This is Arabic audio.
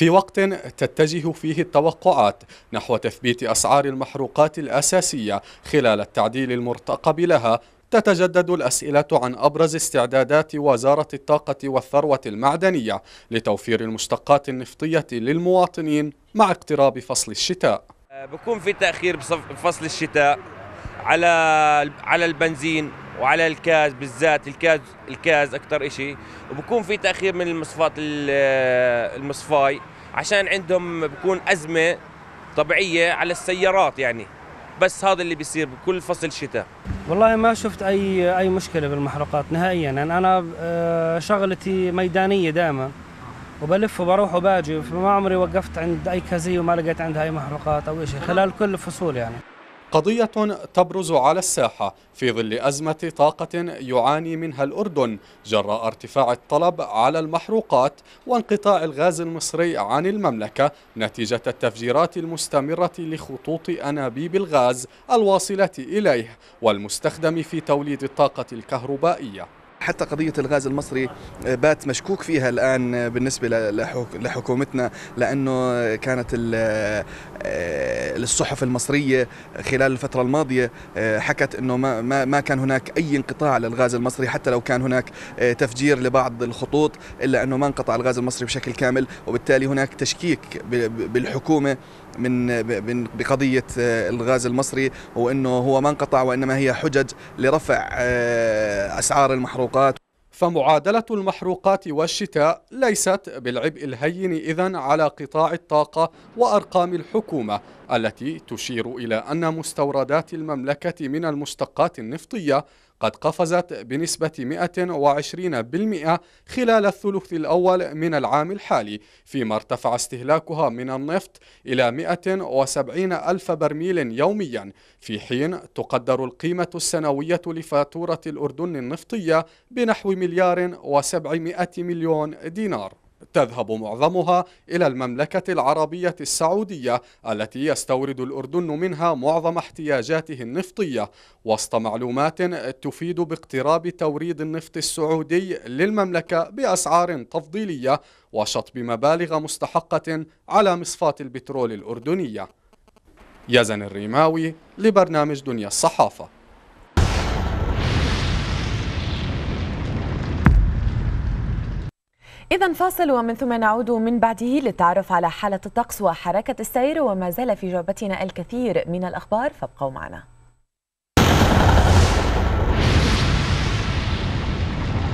في وقت تتجه فيه التوقعات نحو تثبيت أسعار المحروقات الأساسية خلال التعديل المرتقب لها تتجدد الأسئلة عن أبرز استعدادات وزارة الطاقة والثروة المعدنية لتوفير المشتقات النفطية للمواطنين مع اقتراب فصل الشتاء بكون في تأخير بفصل الشتاء على على البنزين وعلى الكاز بالذات الكاز الكاز اكثر شيء وبكون في تاخير من المصفات آه، المصفاي عشان عندهم بكون ازمه طبيعيه على السيارات يعني بس هذا اللي بيصير بكل فصل شتاء والله ما شفت اي اي مشكله بالمحروقات نهائيا يعني انا آه، شغلتي ميدانيه دائما وبلف وبروح وباجي فما عمري وقفت عند اي كازيه وما لقيت عندها اي محروقات او شيء خلال كل الفصول يعني قضية تبرز على الساحة في ظل أزمة طاقة يعاني منها الأردن جراء ارتفاع الطلب على المحروقات وانقطاع الغاز المصري عن المملكة نتيجة التفجيرات المستمرة لخطوط أنابيب الغاز الواصلة إليه والمستخدم في توليد الطاقة الكهربائية حتى قضية الغاز المصري آه، بات مشكوك فيها الآن آه، بالنسبة لحكومتنا لأنه كانت آه، الصحف المصرية خلال الفترة الماضية حكت أنه ما, ما كان هناك أي انقطاع للغاز المصري حتى لو كان هناك تفجير لبعض الخطوط إلا أنه ما انقطع الغاز المصري بشكل كامل وبالتالي هناك تشكيك بالحكومة من بقضيه الغاز المصري وانه هو ما انقطع وانما هي حجج لرفع اسعار المحروقات فمعادلة المحروقات والشتاء ليست بالعبء الهين إذن على قطاع الطاقة وأرقام الحكومة التي تشير إلى أن مستوردات المملكة من المشتقات النفطية قد قفزت بنسبة 120% خلال الثلث الأول من العام الحالي فيما ارتفع استهلاكها من النفط إلى 170 ألف برميل يوميا في حين تقدر القيمة السنوية لفاتورة الأردن النفطية بنحو مليار و700 مليون دينار تذهب معظمها إلى المملكة العربية السعودية التي يستورد الأردن منها معظم احتياجاته النفطية وسط معلومات تفيد باقتراب توريد النفط السعودي للمملكة بأسعار تفضيلية وشطب مبالغ مستحقة على مصفاة البترول الأردنية يزن الريماوي لبرنامج دنيا الصحافة إذا فاصل ومن ثم نعود من بعده للتعرف على حالة الطقس وحركة السير وما زال في جعبتنا الكثير من الأخبار فابقوا معنا